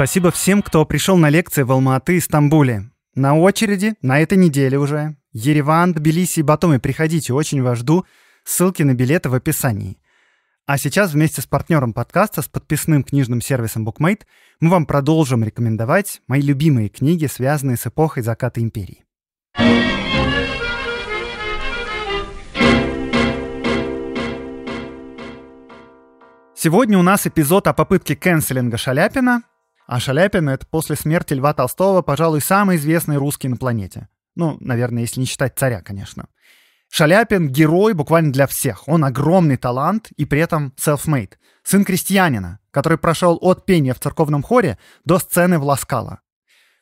Спасибо всем, кто пришел на лекции в Алматы и Стамбуле. На очереди на этой неделе уже. Ереван, Тбилиси и Батуми, приходите, очень вас жду. Ссылки на билеты в описании. А сейчас вместе с партнером подкаста, с подписным книжным сервисом BookMate, мы вам продолжим рекомендовать мои любимые книги, связанные с эпохой заката империи. Сегодня у нас эпизод о попытке канцелинга Шаляпина, а Шаляпин — это после смерти Льва Толстого, пожалуй, самый известный русский на планете. Ну, наверное, если не считать царя, конечно. Шаляпин — герой буквально для всех. Он огромный талант и при этом self-made. Сын крестьянина, который прошел от пения в церковном хоре до сцены в Ласкала.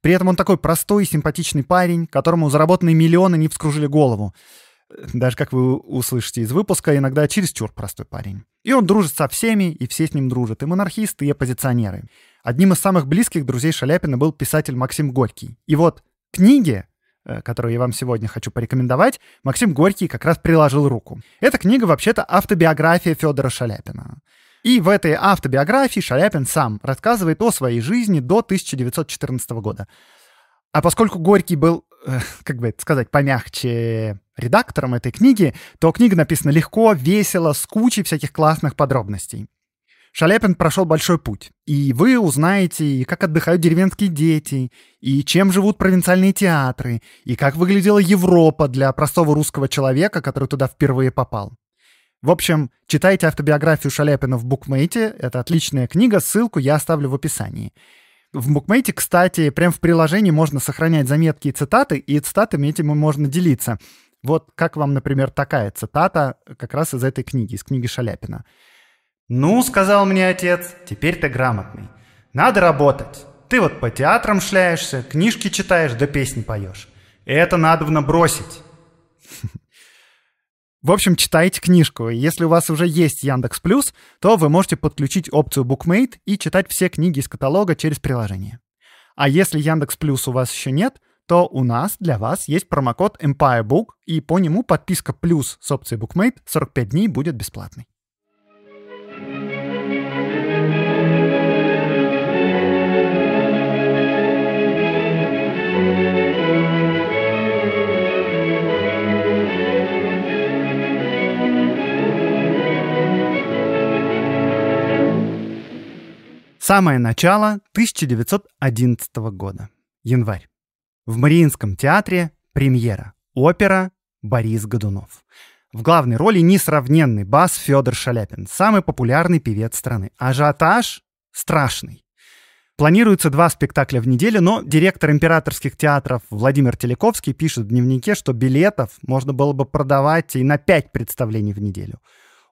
При этом он такой простой и симпатичный парень, которому заработанные миллионы не вскружили голову даже как вы услышите из выпуска, иногда чересчур простой парень. И он дружит со всеми, и все с ним дружат, и монархисты, и оппозиционеры. Одним из самых близких друзей Шаляпина был писатель Максим Горький. И вот книги, э, которую я вам сегодня хочу порекомендовать, Максим Горький как раз приложил руку. Эта книга вообще-то автобиография Федора Шаляпина. И в этой автобиографии Шаляпин сам рассказывает о своей жизни до 1914 года. А поскольку Горький был как бы это сказать, помягче редактором этой книги, то книга написана легко, весело, с кучей всяких классных подробностей. Шаляпин прошел большой путь, и вы узнаете, как отдыхают деревенские дети, и чем живут провинциальные театры, и как выглядела Европа для простого русского человека, который туда впервые попал. В общем, читайте автобиографию Шаляпина в букмейте, это отличная книга, ссылку я оставлю в описании. В букмейте, кстати, прям в приложении можно сохранять заметки и цитаты, и цитатами этим можно делиться. Вот как вам, например, такая цитата э, как раз из этой книги, из книги Шаляпина. «Ну, — сказал мне отец, — теперь ты грамотный. Надо работать. Ты вот по театрам шляешься, книжки читаешь да песни поешь. Это надо надобно бросить». В общем, читайте книжку. Если у вас уже есть Яндекс Плюс, то вы можете подключить опцию Bookmate и читать все книги из каталога через приложение. А если Яндекс Плюс у вас еще нет, то у нас для вас есть промокод EmpireBook, и по нему подписка плюс с опцией Bookmate 45 дней будет бесплатной. Самое начало 1911 года. Январь. В Мариинском театре премьера. Опера «Борис Годунов». В главной роли несравненный бас Федор Шаляпин, самый популярный певец страны. Ажиотаж страшный. Планируется два спектакля в неделю, но директор императорских театров Владимир Телековский пишет в дневнике, что билетов можно было бы продавать и на пять представлений в неделю.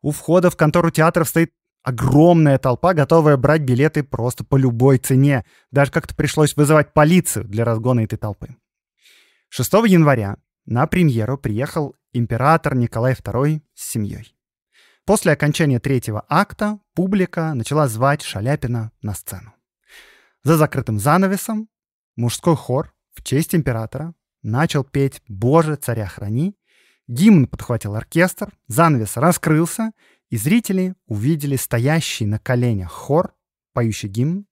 У входа в контору театров стоит Огромная толпа, готовая брать билеты просто по любой цене. Даже как-то пришлось вызывать полицию для разгона этой толпы. 6 января на премьеру приехал император Николай II с семьей. После окончания третьего акта публика начала звать Шаляпина на сцену. За закрытым занавесом мужской хор в честь императора начал петь «Боже, царя храни», гимн подхватил оркестр, занавес раскрылся — и зрители увидели стоящий на коленях хор, поющий гимн,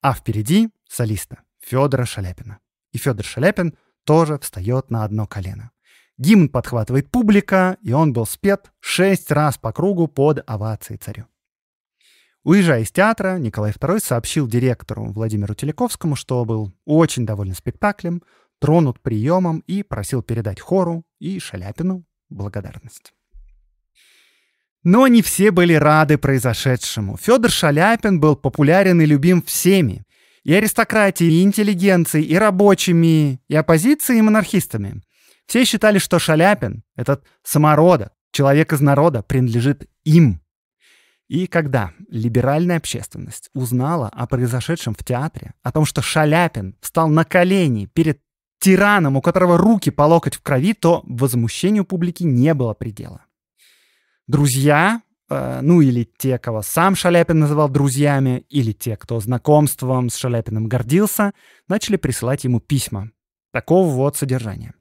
а впереди солиста Федора Шаляпина. И Федор Шаляпин тоже встает на одно колено. Гимн подхватывает публика, и он был спет шесть раз по кругу под овацией царю. Уезжая из театра, Николай II сообщил директору Владимиру Телековскому, что был очень доволен спектаклем, тронут приемом и просил передать хору и Шаляпину благодарность. Но не все были рады произошедшему. Федор Шаляпин был популярен и любим всеми. И аристократией, и интеллигенцией, и рабочими, и оппозицией, и монархистами. Все считали, что Шаляпин, этот саморода, человек из народа, принадлежит им. И когда либеральная общественность узнала о произошедшем в театре, о том, что Шаляпин встал на колени перед тираном, у которого руки по локоть в крови, то возмущению публики не было предела друзья, э, ну или те, кого сам Шаляпин называл друзьями, или те, кто знакомством с Шаляпиным гордился, начали присылать ему письма такого вот содержания.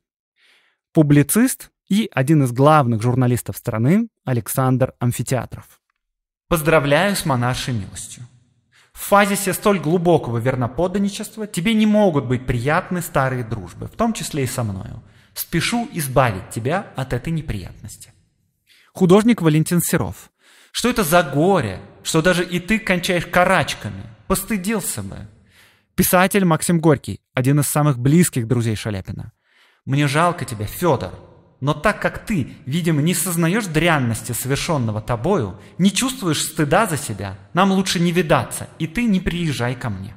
Публицист и один из главных журналистов страны Александр Амфитеатров. Поздравляю с монаршей милостью. В фазе фазисе столь глубокого верноподданничества тебе не могут быть приятны старые дружбы, в том числе и со мною. Спешу избавить тебя от этой неприятности художник Валентин Серов. Что это за горе, что даже и ты кончаешь карачками? Постыдился бы. Писатель Максим Горький, один из самых близких друзей Шаляпина. Мне жалко тебя, Федор, но так как ты, видимо, не сознаешь дрянности совершенного тобою, не чувствуешь стыда за себя, нам лучше не видаться, и ты не приезжай ко мне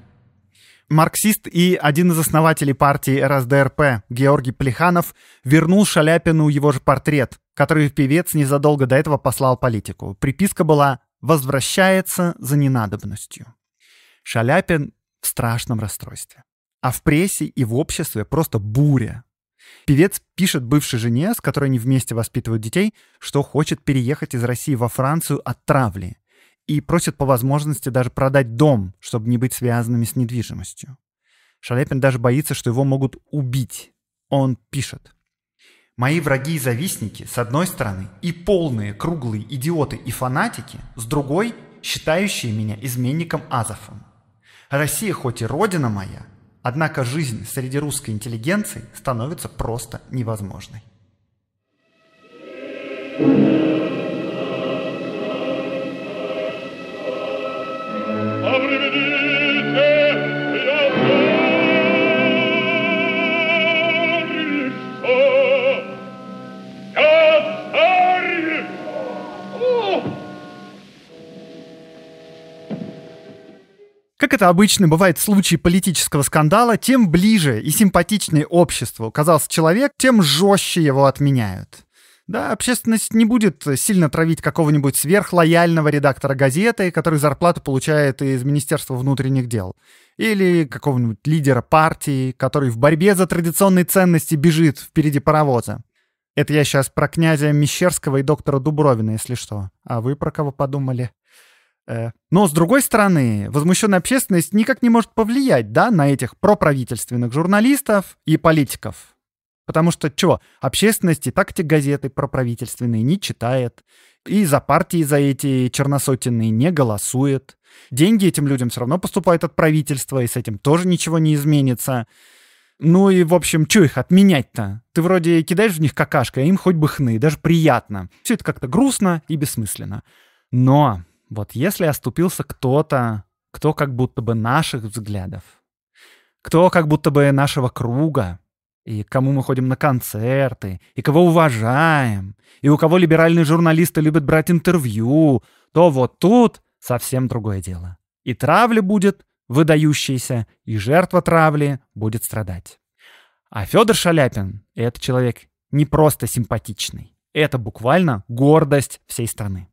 марксист и один из основателей партии РСДРП Георгий Плеханов вернул Шаляпину его же портрет, который певец незадолго до этого послал политику. Приписка была «Возвращается за ненадобностью». Шаляпин в страшном расстройстве. А в прессе и в обществе просто буря. Певец пишет бывшей жене, с которой они вместе воспитывают детей, что хочет переехать из России во Францию от травли и просят по возможности даже продать дом, чтобы не быть связанными с недвижимостью. Шаляпин даже боится, что его могут убить. Он пишет. Мои враги и завистники, с одной стороны, и полные, круглые идиоты и фанатики, с другой, считающие меня изменником Азовым. Россия хоть и родина моя, однако жизнь среди русской интеллигенции становится просто невозможной. Как это обычно бывает в случае политического скандала, тем ближе и симпатичнее обществу казался человек, тем жестче его отменяют. Да, общественность не будет сильно травить какого-нибудь сверхлояльного редактора газеты, который зарплату получает из Министерства внутренних дел. Или какого-нибудь лидера партии, который в борьбе за традиционные ценности бежит впереди паровоза. Это я сейчас про князя Мещерского и доктора Дубровина, если что. А вы про кого подумали? Э, но, с другой стороны, возмущенная общественность никак не может повлиять да, на этих проправительственных журналистов и политиков. Потому что, чего, общественность и так эти газеты проправительственные не читает, и за партии за эти черносотенные не голосует. Деньги этим людям все равно поступают от правительства, и с этим тоже ничего не изменится. Ну и, в общем, что их отменять-то? Ты вроде кидаешь в них какашкой, а им хоть бы хны, даже приятно. Все это как-то грустно и бессмысленно. Но вот если оступился кто-то, кто как будто бы наших взглядов, кто как будто бы нашего круга, и к кому мы ходим на концерты, и кого уважаем, и у кого либеральные журналисты любят брать интервью, то вот тут совсем другое дело. И травля будет выдающейся, и жертва травли будет страдать. А Федор Шаляпин — это человек не просто симпатичный, это буквально гордость всей страны.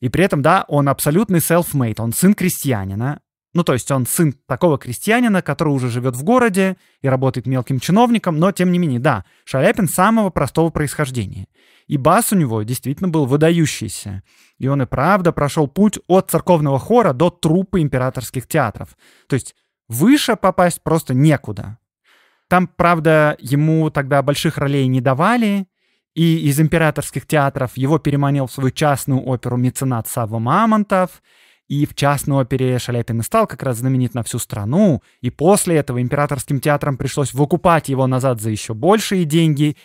И при этом, да, он абсолютный self-made, он сын крестьянина. Ну, то есть он сын такого крестьянина, который уже живет в городе и работает мелким чиновником, но тем не менее, да, Шаляпин самого простого происхождения. И бас у него действительно был выдающийся. И он и правда прошел путь от церковного хора до труппы императорских театров. То есть выше попасть просто некуда. Там, правда, ему тогда больших ролей не давали, и из императорских театров его переманил в свою частную оперу меценат Савва Мамонтов, и в частной опере Шаляпин стал как раз знаменит на всю страну, и после этого императорским театрам пришлось выкупать его назад за еще большие деньги.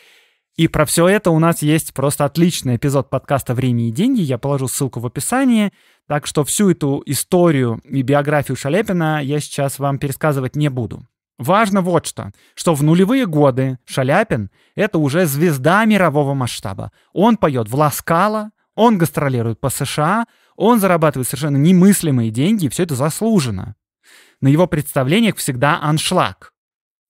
И про все это у нас есть просто отличный эпизод подкаста «Время и деньги», я положу ссылку в описании, так что всю эту историю и биографию Шаляпина я сейчас вам пересказывать не буду. Важно вот что, что в нулевые годы Шаляпин — это уже звезда мирового масштаба. Он поет в Ласкала, он гастролирует по США, он зарабатывает совершенно немыслимые деньги, и все это заслужено. На его представлениях всегда аншлаг.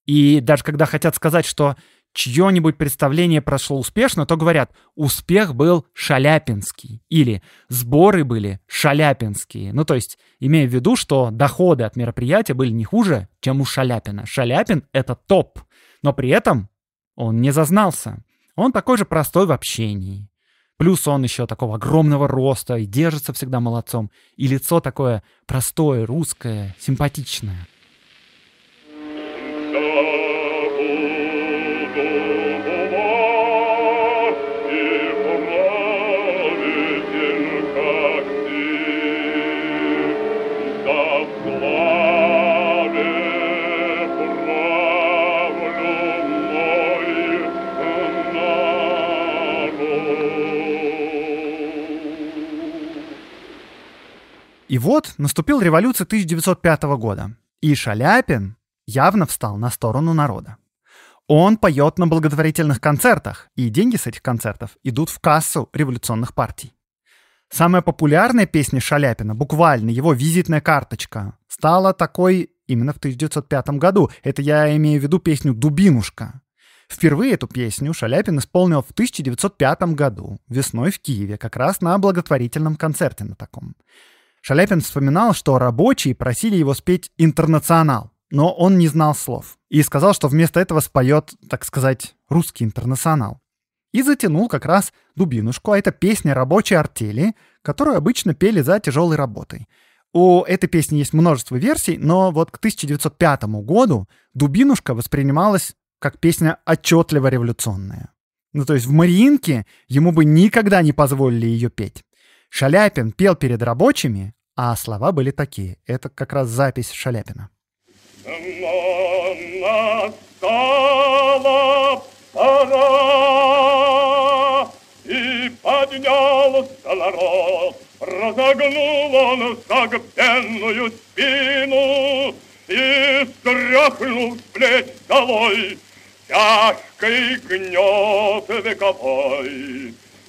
И даже когда хотят сказать, что чье-нибудь представление прошло успешно, то говорят, успех был шаляпинский или сборы были шаляпинские. Ну, то есть, имея в виду, что доходы от мероприятия были не хуже, чем у Шаляпина. Шаляпин — это топ, но при этом он не зазнался. Он такой же простой в общении. Плюс он еще такого огромного роста и держится всегда молодцом. И лицо такое простое, русское, симпатичное. И вот наступил революция 1905 года, и Шаляпин явно встал на сторону народа. Он поет на благотворительных концертах, и деньги с этих концертов идут в кассу революционных партий. Самая популярная песня Шаляпина, буквально его визитная карточка, стала такой именно в 1905 году. Это я имею в виду песню «Дубинушка». Впервые эту песню Шаляпин исполнил в 1905 году, весной в Киеве, как раз на благотворительном концерте на таком. Шаляпин вспоминал, что рабочие просили его спеть «Интернационал», но он не знал слов и сказал, что вместо этого споет, так сказать, русский интернационал. И затянул как раз «Дубинушку», а это песня рабочей артели, которую обычно пели за тяжелой работой. У этой песни есть множество версий, но вот к 1905 году «Дубинушка» воспринималась как песня отчетливо революционная. Ну то есть в Мариинке ему бы никогда не позволили ее петь. Шаляпин пел перед рабочими, а слова были такие. Это как раз запись Шаляпина. И поднялся народ, разогнул он согбенную спину и стряхнул плеч долой тяжкий гнет вековой.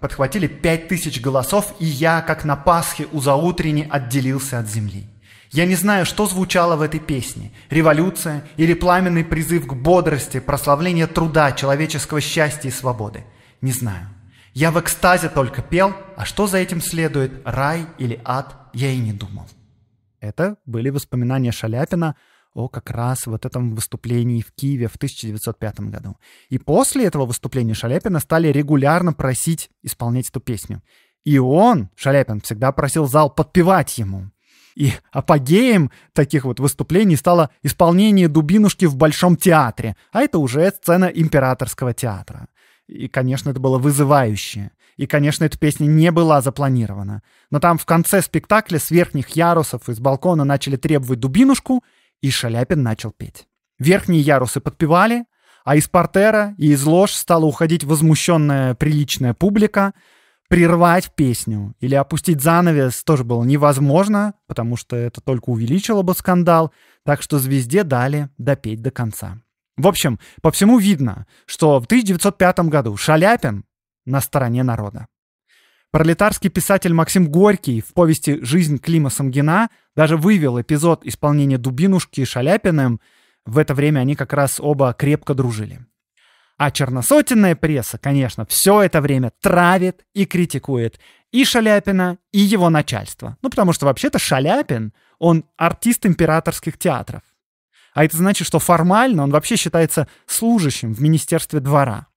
подхватили пять тысяч голосов, и я, как на Пасхе у заутрени, отделился от земли. Я не знаю, что звучало в этой песне – революция или пламенный призыв к бодрости, прославление труда, человеческого счастья и свободы. Не знаю. Я в экстазе только пел, а что за этим следует – рай или ад – я и не думал. Это были воспоминания Шаляпина – о как раз вот этом выступлении в Киеве в 1905 году. И после этого выступления Шаляпина стали регулярно просить исполнять эту песню. И он, Шаляпин, всегда просил зал подпевать ему. И апогеем таких вот выступлений стало исполнение «Дубинушки» в Большом театре, а это уже сцена императорского театра. И, конечно, это было вызывающе. И, конечно, эта песня не была запланирована. Но там в конце спектакля с верхних ярусов из балкона начали требовать дубинушку — и Шаляпин начал петь. Верхние ярусы подпевали, а из портера и из лож стала уходить возмущенная приличная публика. Прервать песню или опустить занавес тоже было невозможно, потому что это только увеличило бы скандал, так что звезде дали допеть до конца. В общем, по всему видно, что в 1905 году Шаляпин на стороне народа. Пролетарский писатель Максим Горький в повести «Жизнь Клима Самгина» даже вывел эпизод исполнения Дубинушки Шаляпиным. В это время они как раз оба крепко дружили. А черносотенная пресса, конечно, все это время травит и критикует и Шаляпина, и его начальство. Ну, потому что вообще-то Шаляпин, он артист императорских театров. А это значит, что формально он вообще считается служащим в Министерстве двора.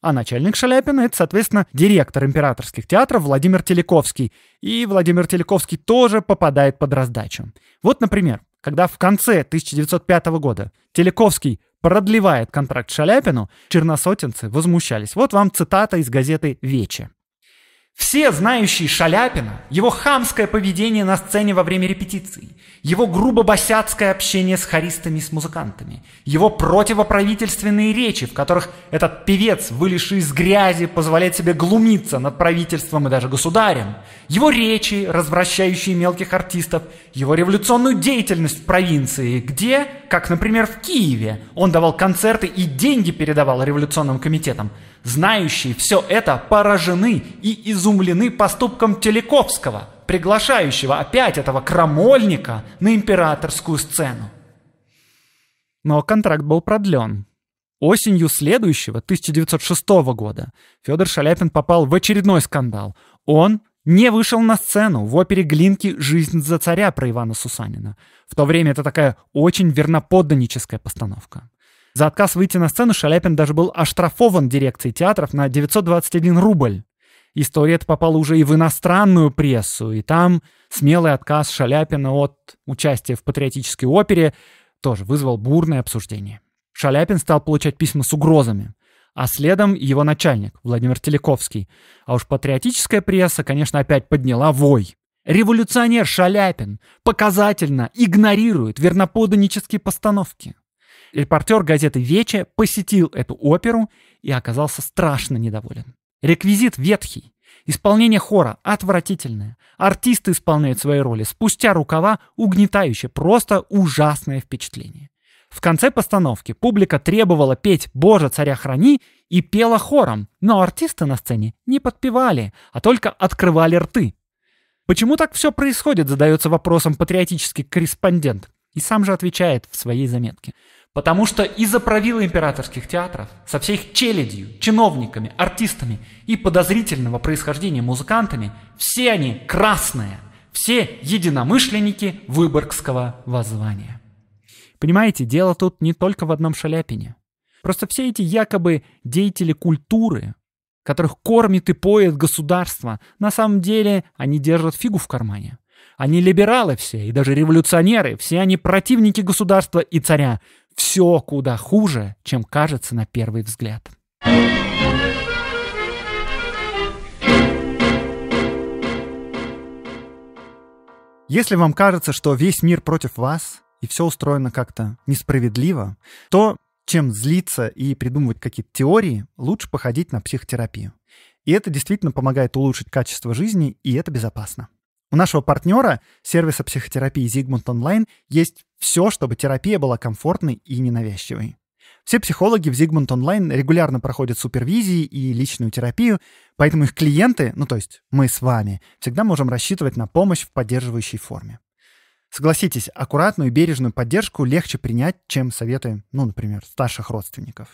А начальник Шаляпина — это, соответственно, директор императорских театров Владимир Телековский. И Владимир Телековский тоже попадает под раздачу. Вот, например, когда в конце 1905 года Телековский продлевает контракт Шаляпину, черносотенцы возмущались. Вот вам цитата из газеты «Вече». Все знающие Шаляпина, его хамское поведение на сцене во время репетиций, его грубо-босяцкое общение с хористами и с музыкантами, его противоправительственные речи, в которых этот певец, вылезший из грязи, позволяет себе глумиться над правительством и даже государем, его речи, развращающие мелких артистов, его революционную деятельность в провинции, где, как, например, в Киеве, он давал концерты и деньги передавал революционным комитетам. Знающие все это поражены и изумлены поступком Телековского, приглашающего опять этого крамольника на императорскую сцену. Но контракт был продлен. Осенью следующего, 1906 года, Федор Шаляпин попал в очередной скандал. Он не вышел на сцену в опере Глинки «Жизнь за царя» про Ивана Сусанина. В то время это такая очень верноподданническая постановка. За отказ выйти на сцену Шаляпин даже был оштрафован дирекцией театров на 921 рубль. История эта попала уже и в иностранную прессу, и там смелый отказ Шаляпина от участия в патриотической опере тоже вызвал бурное обсуждение. Шаляпин стал получать письма с угрозами а следом его начальник, Владимир Телековский. А уж патриотическая пресса, конечно, опять подняла вой. Революционер Шаляпин показательно игнорирует верноподанические постановки. Репортер газеты «Вече» посетил эту оперу и оказался страшно недоволен. Реквизит ветхий, Исполнение хора отвратительное. Артисты исполняют свои роли спустя рукава, угнетающее, просто ужасное впечатление. В конце постановки публика требовала петь «Боже, царя храни» и пела хором, но артисты на сцене не подпевали, а только открывали рты. Почему так все происходит, задается вопросом патриотический корреспондент. И сам же отвечает в своей заметке. Потому что из-за правил императорских театров, со всей их челядью, чиновниками, артистами и подозрительного происхождения музыкантами, все они красные, все единомышленники Выборгского воззвания. Понимаете, дело тут не только в одном шаляпине. Просто все эти якобы деятели культуры, которых кормит и поет государство, на самом деле они держат фигу в кармане. Они либералы все, и даже революционеры, все они противники государства и царя. Все куда хуже, чем кажется на первый взгляд. Если вам кажется, что весь мир против вас, и все устроено как-то несправедливо, то чем злиться и придумывать какие-то теории, лучше походить на психотерапию. И это действительно помогает улучшить качество жизни, и это безопасно. У нашего партнера, сервиса психотерапии Зигмунд Онлайн, есть все, чтобы терапия была комфортной и ненавязчивой. Все психологи в Зигмунд Онлайн регулярно проходят супервизии и личную терапию, поэтому их клиенты, ну то есть мы с вами, всегда можем рассчитывать на помощь в поддерживающей форме. Согласитесь, аккуратную и бережную поддержку легче принять, чем советы, ну, например, старших родственников.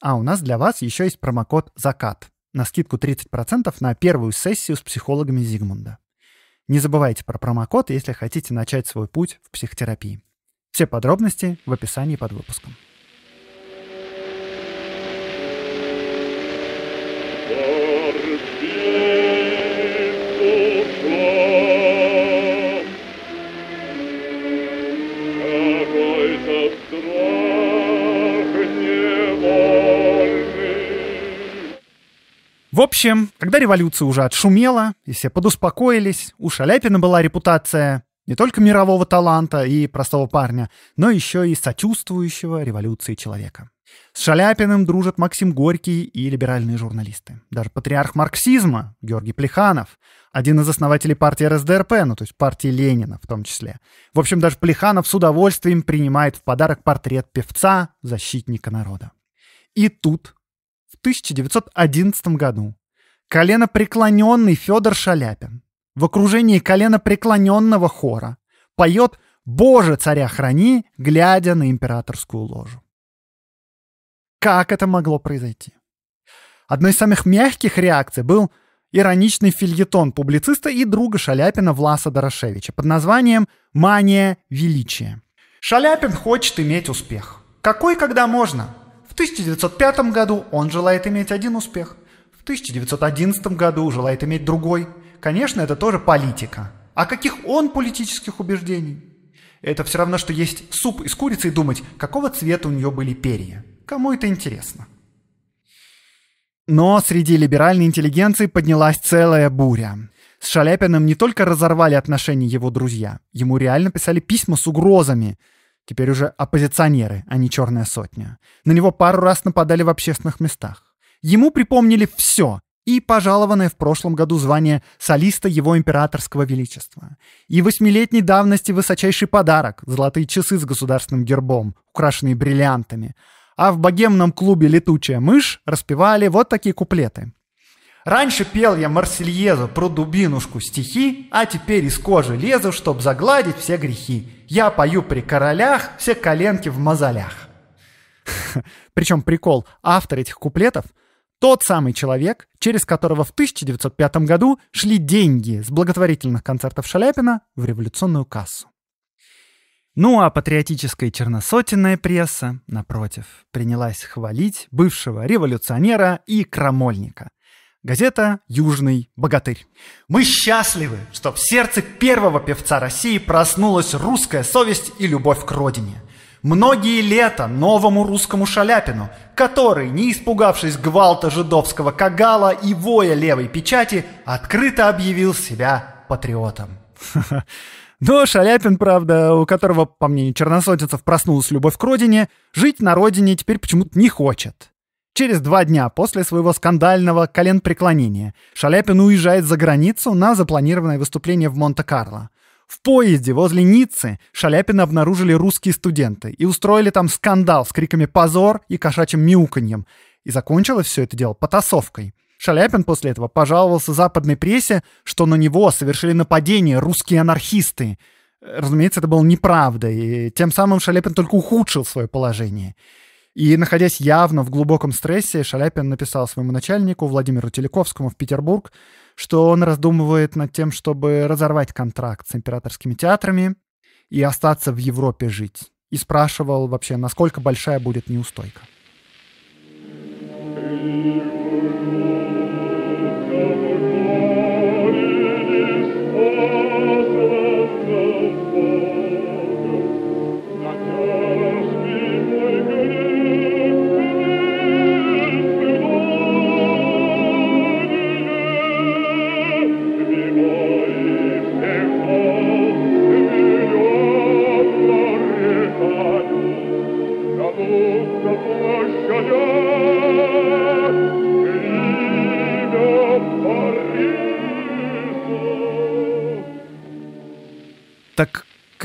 А у нас для вас еще есть промокод «Закат» на скидку 30% на первую сессию с психологами Зигмунда. Не забывайте про промокод, если хотите начать свой путь в психотерапии. Все подробности в описании под выпуском. общем, когда революция уже отшумела, и все подуспокоились, у Шаляпина была репутация не только мирового таланта и простого парня, но еще и сочувствующего революции человека. С Шаляпиным дружат Максим Горький и либеральные журналисты. Даже патриарх марксизма Георгий Плеханов, один из основателей партии РСДРП, ну то есть партии Ленина в том числе. В общем, даже Плеханов с удовольствием принимает в подарок портрет певца, защитника народа. И тут, в 1911 году, Колено преклоненный Федор Шаляпин в окружении колено преклоненного хора поет «Боже, царя храни», глядя на императорскую ложу. Как это могло произойти? Одной из самых мягких реакций был ироничный фильетон публициста и друга Шаляпина Власа Дорошевича под названием «Мания величия». Шаляпин хочет иметь успех. Какой, когда можно? В 1905 году он желает иметь один успех – 1911 году желает иметь другой. Конечно, это тоже политика. А каких он политических убеждений? Это все равно, что есть суп из курицы и думать, какого цвета у нее были перья. Кому это интересно? Но среди либеральной интеллигенции поднялась целая буря. С Шаляпиным не только разорвали отношения его друзья, ему реально писали письма с угрозами. Теперь уже оппозиционеры, а не черная сотня. На него пару раз нападали в общественных местах. Ему припомнили все и пожалованное в прошлом году звание солиста его императорского величества, и восьмилетней давности высочайший подарок — золотые часы с государственным гербом, украшенные бриллиантами. А в богемном клубе «Летучая мышь» распевали вот такие куплеты. Раньше пел я Марсельезу про дубинушку стихи, а теперь из кожи лезу, чтоб загладить все грехи. Я пою при королях, все коленки в мозолях. Причем прикол, автор этих куплетов — тот самый человек, через которого в 1905 году шли деньги с благотворительных концертов Шаляпина в революционную кассу. Ну а патриотическая черносотенная пресса, напротив, принялась хвалить бывшего революционера и крамольника. Газета «Южный богатырь». «Мы счастливы, что в сердце первого певца России проснулась русская совесть и любовь к родине – Многие лета новому русскому Шаляпину, который, не испугавшись гвалта жидовского кагала и воя левой печати, открыто объявил себя патриотом. Но Шаляпин, правда, у которого, по мнению черносотенцев, проснулась любовь к родине, жить на родине теперь почему-то не хочет. Через два дня после своего скандального коленпреклонения Шаляпин уезжает за границу на запланированное выступление в Монте-Карло – в поезде возле Ниццы Шаляпина обнаружили русские студенты и устроили там скандал с криками «позор» и кошачьим мяуканьем. И закончилось все это дело потасовкой. Шаляпин после этого пожаловался западной прессе, что на него совершили нападение русские анархисты. Разумеется, это было неправда, и тем самым Шаляпин только ухудшил свое положение. И, находясь явно в глубоком стрессе, Шаляпин написал своему начальнику Владимиру Телековскому в Петербург, что он раздумывает над тем, чтобы разорвать контракт с императорскими театрами и остаться в Европе жить. И спрашивал вообще, насколько большая будет неустойка.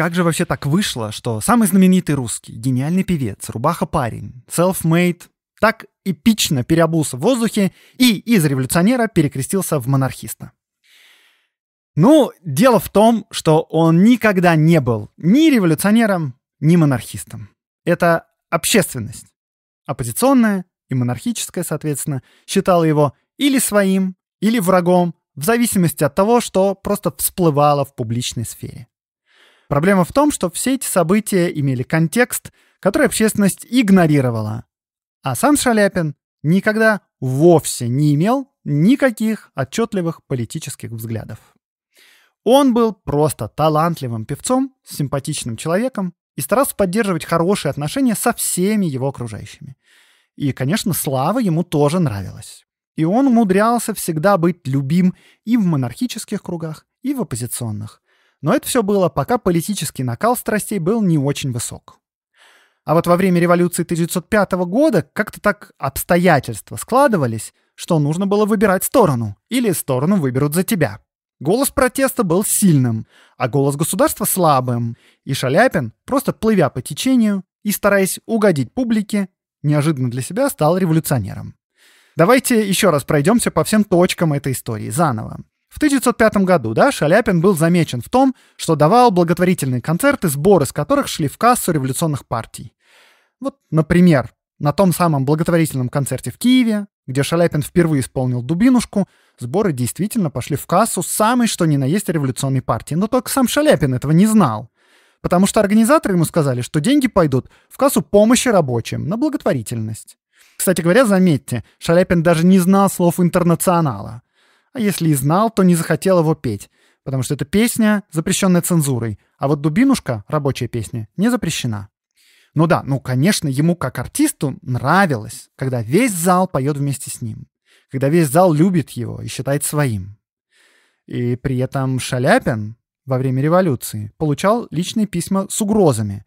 как же вообще так вышло, что самый знаменитый русский, гениальный певец, рубаха-парень, self-made, так эпично переобулся в воздухе и из революционера перекрестился в монархиста? Ну, дело в том, что он никогда не был ни революционером, ни монархистом. Это общественность. Оппозиционная и монархическая, соответственно, считала его или своим, или врагом, в зависимости от того, что просто всплывало в публичной сфере. Проблема в том, что все эти события имели контекст, который общественность игнорировала. А сам Шаляпин никогда вовсе не имел никаких отчетливых политических взглядов. Он был просто талантливым певцом, симпатичным человеком и старался поддерживать хорошие отношения со всеми его окружающими. И, конечно, слава ему тоже нравилась. И он умудрялся всегда быть любим и в монархических кругах, и в оппозиционных. Но это все было, пока политический накал страстей был не очень высок. А вот во время революции 1905 года как-то так обстоятельства складывались, что нужно было выбирать сторону, или сторону выберут за тебя. Голос протеста был сильным, а голос государства слабым, и Шаляпин, просто плывя по течению и стараясь угодить публике, неожиданно для себя стал революционером. Давайте еще раз пройдемся по всем точкам этой истории заново. В 1905 году да, Шаляпин был замечен в том, что давал благотворительные концерты, сборы с которых шли в кассу революционных партий. Вот, например, на том самом благотворительном концерте в Киеве, где Шаляпин впервые исполнил «Дубинушку», сборы действительно пошли в кассу самой что ни на есть революционной партии. Но только сам Шаляпин этого не знал. Потому что организаторы ему сказали, что деньги пойдут в кассу помощи рабочим, на благотворительность. Кстати говоря, заметьте, Шаляпин даже не знал слов «интернационала». А если и знал, то не захотел его петь, потому что это песня запрещенная цензурой, а вот «Дубинушка», рабочая песня, не запрещена. Ну да, ну, конечно, ему как артисту нравилось, когда весь зал поет вместе с ним, когда весь зал любит его и считает своим. И при этом Шаляпин во время революции получал личные письма с угрозами.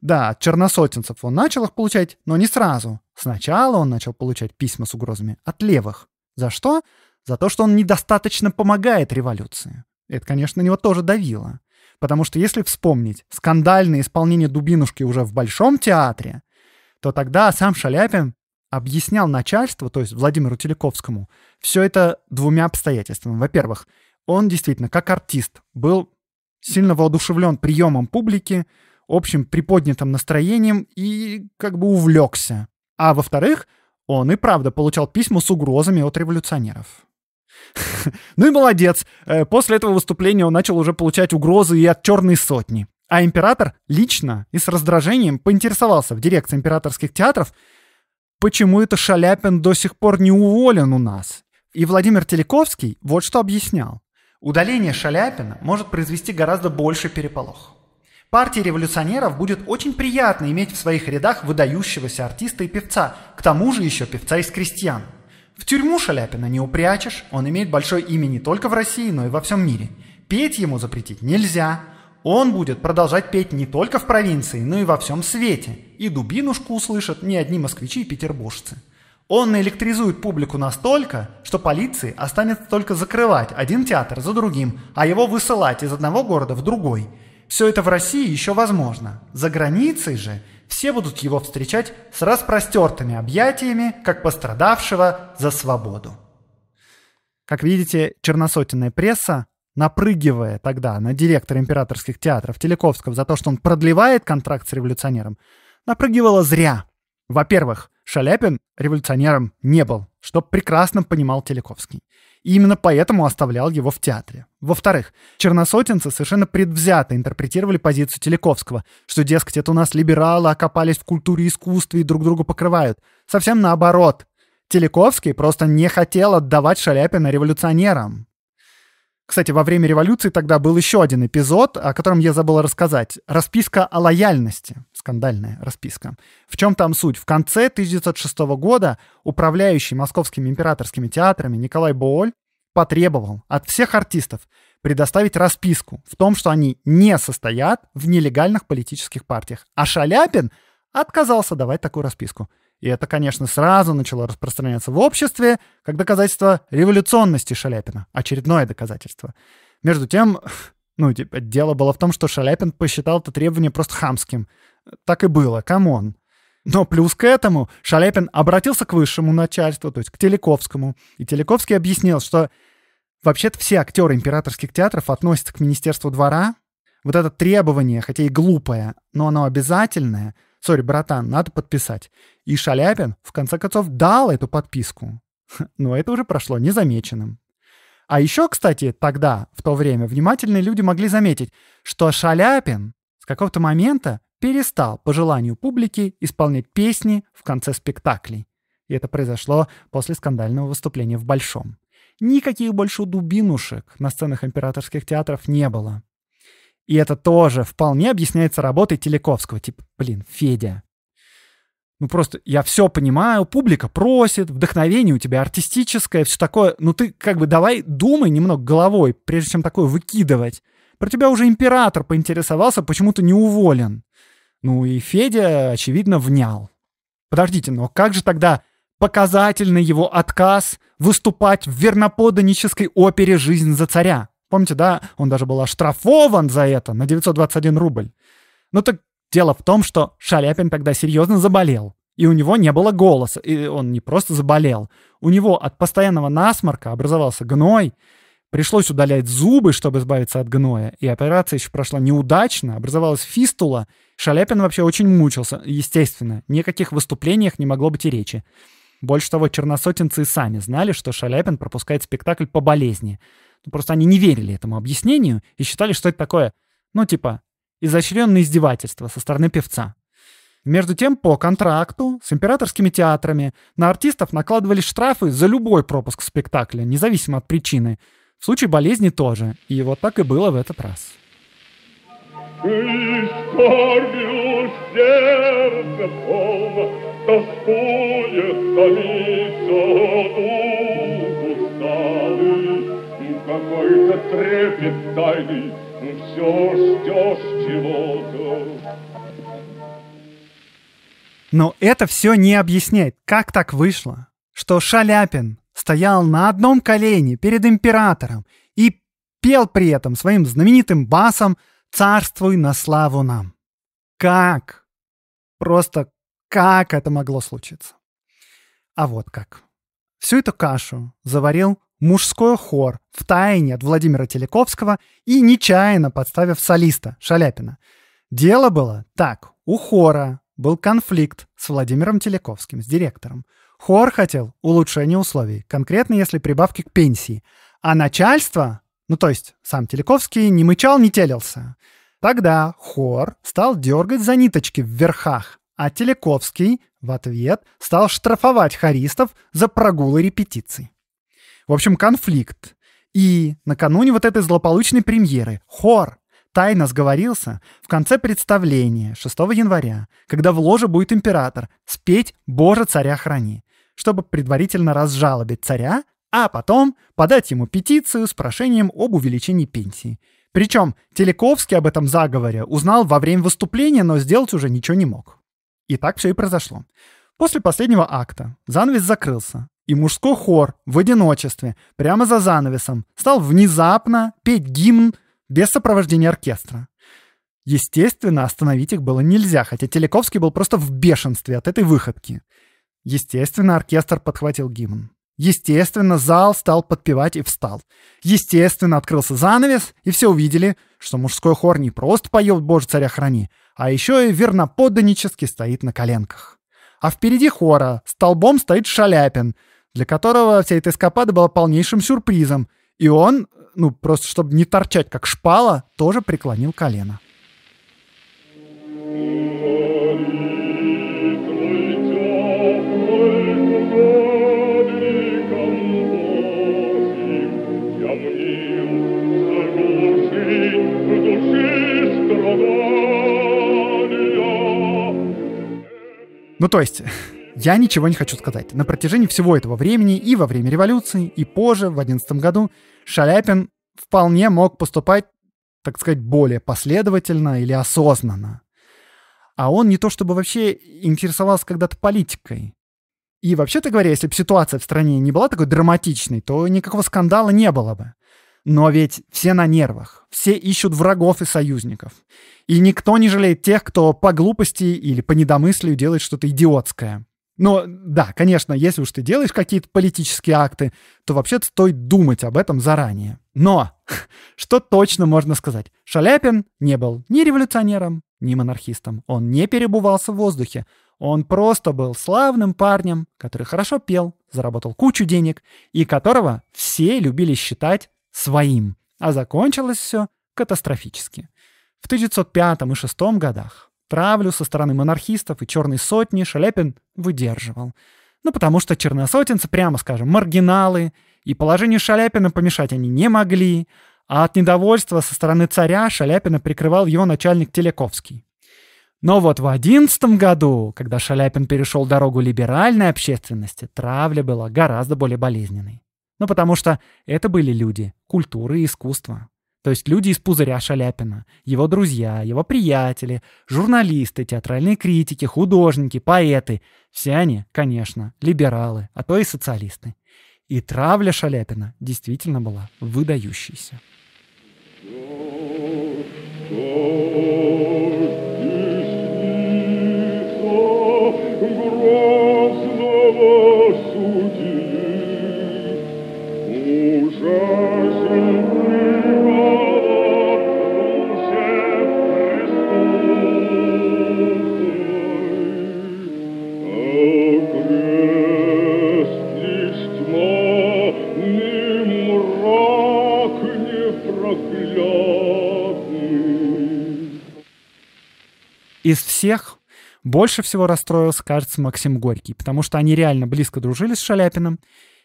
Да, от черносотенцев он начал их получать, но не сразу. Сначала он начал получать письма с угрозами от левых. За что? за то, что он недостаточно помогает революции. Это, конечно, на него тоже давило. Потому что если вспомнить скандальное исполнение Дубинушки уже в Большом театре, то тогда сам Шаляпин объяснял начальству, то есть Владимиру Телековскому, все это двумя обстоятельствами. Во-первых, он действительно, как артист, был сильно воодушевлен приемом публики, общим приподнятым настроением и как бы увлекся. А во-вторых, он и правда получал письма с угрозами от революционеров. Ну и молодец. Э, после этого выступления он начал уже получать угрозы и от черной сотни. А император лично и с раздражением поинтересовался в дирекции императорских театров, почему это Шаляпин до сих пор не уволен у нас. И Владимир Телековский вот что объяснял. Удаление Шаляпина может произвести гораздо больше переполох. Партии революционеров будет очень приятно иметь в своих рядах выдающегося артиста и певца, к тому же еще певца из крестьян – в тюрьму Шаляпина не упрячешь, он имеет большое имя не только в России, но и во всем мире. Петь ему запретить нельзя. Он будет продолжать петь не только в провинции, но и во всем свете. И дубинушку услышат не одни москвичи и петербуржцы. Он наэлектризует публику настолько, что полиции останется только закрывать один театр за другим, а его высылать из одного города в другой. Все это в России еще возможно. За границей же – все будут его встречать с распростертыми объятиями, как пострадавшего за свободу. Как видите, черносотенная пресса, напрыгивая тогда на директора императорских театров Телековского за то, что он продлевает контракт с революционером, напрыгивала зря. Во-первых, Шаляпин революционером не был, что прекрасно понимал Телековский. И именно поэтому оставлял его в театре. Во-вторых, черносотенцы совершенно предвзято интерпретировали позицию Телековского, что, дескать, это у нас либералы окопались в культуре и искусстве и друг друга покрывают. Совсем наоборот. Телековский просто не хотел отдавать Шаляпина революционерам. Кстати, во время революции тогда был еще один эпизод, о котором я забыл рассказать. Расписка о лояльности. Скандальная расписка. В чем там суть? В конце 1906 года управляющий московскими императорскими театрами Николай Бооль потребовал от всех артистов предоставить расписку в том, что они не состоят в нелегальных политических партиях. А Шаляпин отказался давать такую расписку. И это, конечно, сразу начало распространяться в обществе, как доказательство революционности Шаляпина. Очередное доказательство. Между тем, ну, типа, дело было в том, что Шаляпин посчитал это требование просто хамским. Так и было, камон. Но плюс к этому Шаляпин обратился к высшему начальству, то есть к Телековскому. И Телековский объяснил, что вообще-то все актеры императорских театров относятся к Министерству двора. Вот это требование, хотя и глупое, но оно обязательное — Сори, братан, надо подписать. И Шаляпин, в конце концов, дал эту подписку. Но это уже прошло незамеченным. А еще, кстати, тогда, в то время, внимательные люди могли заметить, что Шаляпин с какого-то момента перестал по желанию публики исполнять песни в конце спектаклей. И это произошло после скандального выступления в Большом. Никаких больше дубинушек на сценах императорских театров не было. И это тоже вполне объясняется работой Телековского. Типа, блин, Федя, ну просто я все понимаю, публика просит, вдохновение у тебя артистическое, все такое. Ну ты как бы давай думай немного головой, прежде чем такое выкидывать. Про тебя уже император поинтересовался, почему ты не уволен. Ну и Федя, очевидно, внял. Подождите, но как же тогда показательный его отказ выступать в верноподанической опере «Жизнь за царя»? Помните, да, он даже был оштрафован за это на 921 рубль. Ну так дело в том, что Шаляпин тогда серьезно заболел. И у него не было голоса, и он не просто заболел. У него от постоянного насморка образовался гной, пришлось удалять зубы, чтобы избавиться от гноя, и операция еще прошла неудачно, образовалась фистула. Шаляпин вообще очень мучился, естественно, никаких выступлениях не могло быть и речи. Больше того, черносотенцы и сами знали, что Шаляпин пропускает спектакль по болезни — Просто они не верили этому объяснению и считали, что это такое, ну, типа, изощренное издевательство со стороны певца. Между тем, по контракту с императорскими театрами на артистов накладывались штрафы за любой пропуск спектакля, независимо от причины. В случае болезни тоже. И вот так и было в этот раз. Скорбью какой-то трепет тайный, ну, все ждешь чего-то. Но это все не объясняет, как так вышло, что Шаляпин стоял на одном колене перед императором и пел при этом своим знаменитым басом «Царствуй на славу нам». Как? Просто как это могло случиться? А вот как. Всю эту кашу заварил мужской хор в тайне от Владимира Телековского и нечаянно подставив солиста Шаляпина. Дело было так. У хора был конфликт с Владимиром Телековским, с директором. Хор хотел улучшения условий, конкретно если прибавки к пенсии. А начальство, ну то есть сам Телековский, не мычал, не телился. Тогда хор стал дергать за ниточки в верхах, а Телековский в ответ стал штрафовать хористов за прогулы репетиций. В общем, конфликт. И накануне вот этой злополучной премьеры хор тайно сговорился в конце представления 6 января, когда в ложе будет император, спеть «Боже, царя храни», чтобы предварительно разжалобить царя, а потом подать ему петицию с прошением об увеличении пенсии. Причем Телековский об этом заговоре узнал во время выступления, но сделать уже ничего не мог. И так все и произошло. После последнего акта занавес закрылся, и мужской хор в одиночестве, прямо за занавесом, стал внезапно петь гимн без сопровождения оркестра. Естественно, остановить их было нельзя, хотя Телековский был просто в бешенстве от этой выходки. Естественно, оркестр подхватил гимн. Естественно, зал стал подпевать и встал. Естественно, открылся занавес, и все увидели, что мужской хор не просто поет «Боже, царя храни», а еще и верноподданически стоит на коленках. А впереди хора столбом стоит Шаляпин — для которого вся эта эскапада была полнейшим сюрпризом. И он, ну, просто чтобы не торчать как шпала, тоже преклонил колено. Ну, то есть, Я ничего не хочу сказать. На протяжении всего этого времени и во время революции, и позже, в одиннадцатом году, Шаляпин вполне мог поступать, так сказать, более последовательно или осознанно. А он не то чтобы вообще интересовался когда-то политикой. И вообще-то говоря, если бы ситуация в стране не была такой драматичной, то никакого скандала не было бы. Но ведь все на нервах, все ищут врагов и союзников. И никто не жалеет тех, кто по глупости или по недомыслию делает что-то идиотское. Но да, конечно, если уж ты делаешь какие-то политические акты, то вообще-то стоит думать об этом заранее. Но что точно можно сказать? Шаляпин не был ни революционером, ни монархистом. Он не перебывался в воздухе. Он просто был славным парнем, который хорошо пел, заработал кучу денег и которого все любили считать своим. А закончилось все катастрофически. В 1905 и 1906 годах Травлю со стороны монархистов и черной сотни Шаляпин выдерживал. Ну, потому что черносотенцы, прямо скажем, маргиналы, и положению Шаляпина помешать они не могли, а от недовольства со стороны царя Шаляпина прикрывал его начальник Телековский. Но вот в одиннадцатом году, когда Шаляпин перешел дорогу либеральной общественности, травля была гораздо более болезненной. Ну, потому что это были люди, культуры и искусства. То есть люди из пузыря Шаляпина, его друзья, его приятели, журналисты, театральные критики, художники, поэты. Все они, конечно, либералы, а то и социалисты. И травля Шаляпина действительно была выдающейся. Oh, oh. всех больше всего расстроился, кажется, Максим Горький, потому что они реально близко дружили с Шаляпиным,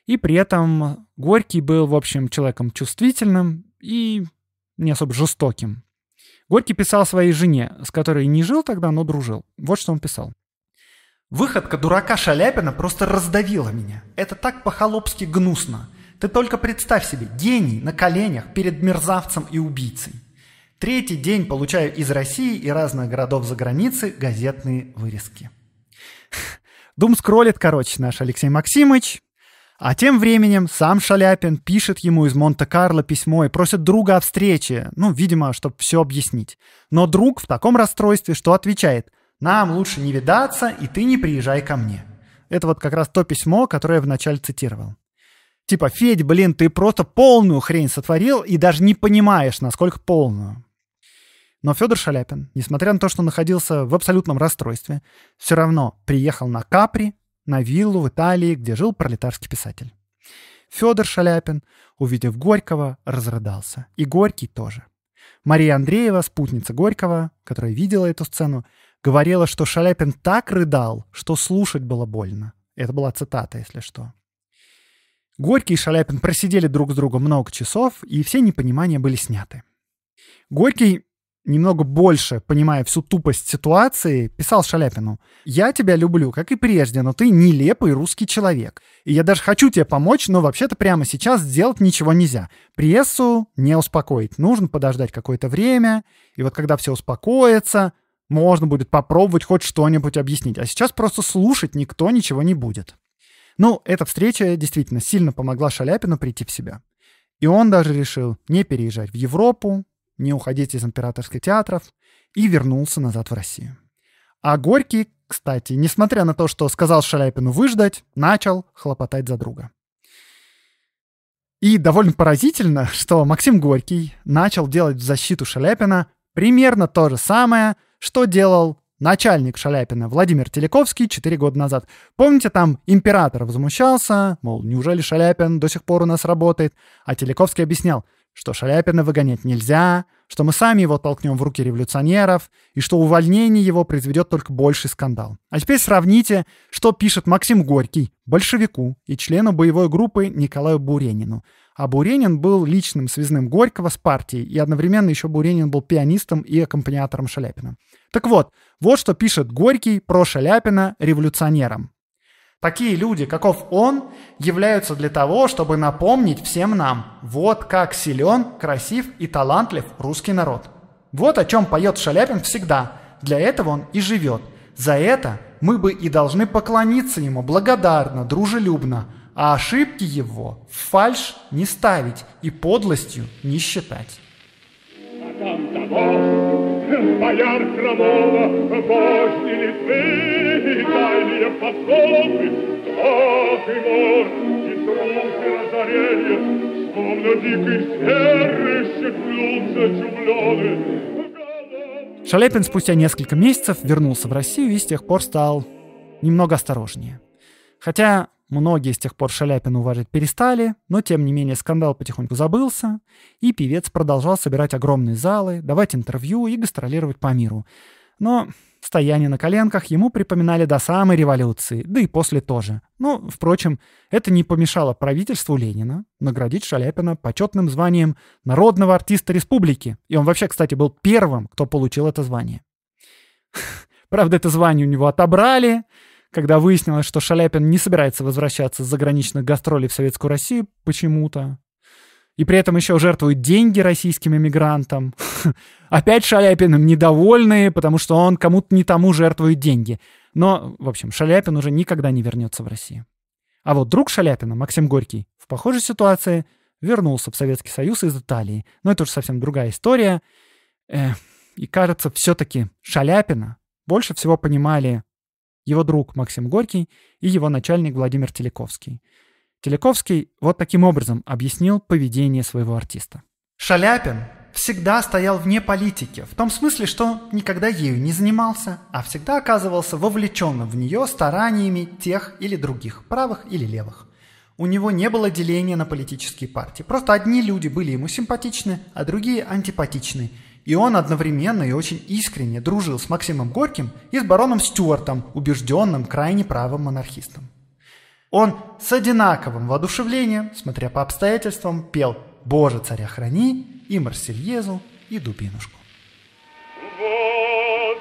и при этом Горький был, в общем, человеком чувствительным и не особо жестоким. Горький писал своей жене, с которой не жил тогда, но дружил. Вот что он писал. «Выходка дурака Шаляпина просто раздавила меня. Это так по-холопски гнусно. Ты только представь себе, гений на коленях перед мерзавцем и убийцей. Третий день получаю из России и разных городов за границы газетные вырезки. Дум скроллит, короче, наш Алексей Максимович. А тем временем сам Шаляпин пишет ему из Монте-Карло письмо и просит друга о встрече, ну, видимо, чтобы все объяснить. Но друг в таком расстройстве, что отвечает «Нам лучше не видаться, и ты не приезжай ко мне». Это вот как раз то письмо, которое я вначале цитировал. Типа, Федь, блин, ты просто полную хрень сотворил и даже не понимаешь, насколько полную. Но Федор Шаляпин, несмотря на то, что находился в абсолютном расстройстве, все равно приехал на Капри, на виллу в Италии, где жил пролетарский писатель. Федор Шаляпин, увидев Горького, разрыдался. И Горький тоже. Мария Андреева, спутница Горького, которая видела эту сцену, говорила, что Шаляпин так рыдал, что слушать было больно. Это была цитата, если что. Горький и Шаляпин просидели друг с другом много часов, и все непонимания были сняты. Горький немного больше, понимая всю тупость ситуации, писал Шаляпину. «Я тебя люблю, как и прежде, но ты нелепый русский человек. И я даже хочу тебе помочь, но вообще-то прямо сейчас сделать ничего нельзя. Прессу не успокоить. Нужно подождать какое-то время, и вот когда все успокоится, можно будет попробовать хоть что-нибудь объяснить. А сейчас просто слушать никто ничего не будет». Ну, эта встреча действительно сильно помогла Шаляпину прийти в себя. И он даже решил не переезжать в Европу, не уходить из императорских театров, и вернулся назад в Россию. А Горький, кстати, несмотря на то, что сказал Шаляпину выждать, начал хлопотать за друга. И довольно поразительно, что Максим Горький начал делать в защиту Шаляпина примерно то же самое, что делал начальник Шаляпина Владимир Телековский 4 года назад. Помните, там император возмущался, мол, неужели Шаляпин до сих пор у нас работает? А Телековский объяснял – что Шаляпина выгонять нельзя, что мы сами его толкнем в руки революционеров и что увольнение его произведет только больший скандал. А теперь сравните, что пишет Максим Горький, большевику и члену боевой группы Николаю Буренину. А Буренин был личным связным Горького с партией, и одновременно еще Буренин был пианистом и аккомпаниатором Шаляпина. Так вот, вот что пишет Горький про Шаляпина революционером. Такие люди, каков он, являются для того, чтобы напомнить всем нам, вот как силен, красив и талантлив русский народ. Вот о чем поет Шаляпин всегда, для этого он и живет. За это мы бы и должны поклониться ему благодарно, дружелюбно, а ошибки его в фальш не ставить и подлостью не считать бояр Крамова, вожди Литвы, Италия, Подковы, Бог и мор, и труп, и разорение, словно дикой серы шепнутся чумлены. Шаляпин спустя несколько месяцев вернулся в Россию и с тех пор стал немного осторожнее. Хотя Многие с тех пор Шаляпина уважать перестали, но тем не менее скандал потихоньку забылся, и певец продолжал собирать огромные залы, давать интервью и гастролировать по миру. Но стояние на коленках ему припоминали до самой революции, да и после тоже. Ну, впрочем, это не помешало правительству Ленина наградить Шаляпина почетным званием народного артиста республики. И он вообще, кстати, был первым, кто получил это звание. Правда, это звание у него отобрали, когда выяснилось, что Шаляпин не собирается возвращаться с заграничных гастролей в Советскую Россию почему-то. И при этом еще жертвует деньги российским иммигрантам. Опять Шаляпиным недовольные, потому что он кому-то не тому жертвует деньги. Но, в общем, Шаляпин уже никогда не вернется в Россию. А вот друг Шаляпина, Максим Горький, в похожей ситуации вернулся в Советский Союз из Италии. Но это уже совсем другая история. и кажется, все-таки Шаляпина больше всего понимали его друг Максим Горький и его начальник Владимир Телековский. Телековский вот таким образом объяснил поведение своего артиста. Шаляпин всегда стоял вне политики, в том смысле, что никогда ею не занимался, а всегда оказывался вовлеченным в нее стараниями тех или других, правых или левых. У него не было деления на политические партии. Просто одни люди были ему симпатичны, а другие антипатичны. И он одновременно и очень искренне дружил с Максимом Горьким и с бароном Стюартом, убежденным крайне правым монархистом. Он с одинаковым воодушевлением, смотря по обстоятельствам, пел «Боже, царя храни» и «Марсельезу», и «Дубинушку». Вот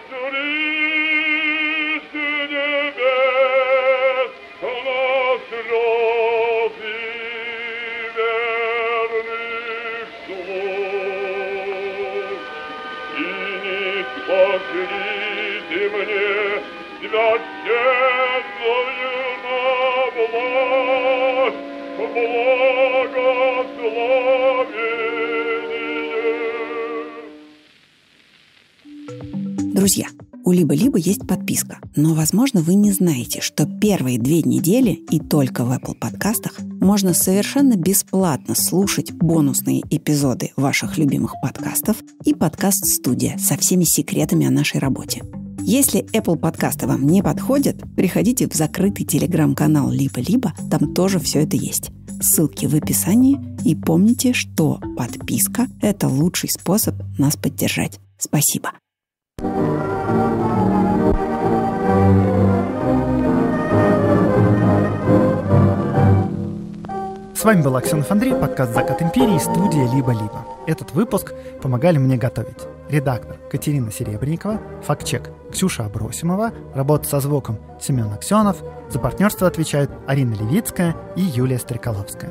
Друзья, у Либо-Либо есть подписка, но, возможно, вы не знаете, что первые две недели и только в Apple подкастах можно совершенно бесплатно слушать бонусные эпизоды ваших любимых подкастов и подкаст-студия со всеми секретами о нашей работе. Если Apple подкасты вам не подходят, приходите в закрытый телеграм-канал «Либо-либо», там тоже все это есть. Ссылки в описании. И помните, что подписка – это лучший способ нас поддержать. Спасибо. С вами был Аксенов Андрей, подкаст «Закат империи», студия «Либо-либо». Этот выпуск помогали мне готовить редактор Катерина Серебренникова, фактчек Ксюша Абросимова, работа со звуком Семен Аксенов, за партнерство отвечают Арина Левицкая и Юлия Стреколовская.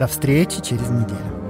До встречи через неделю.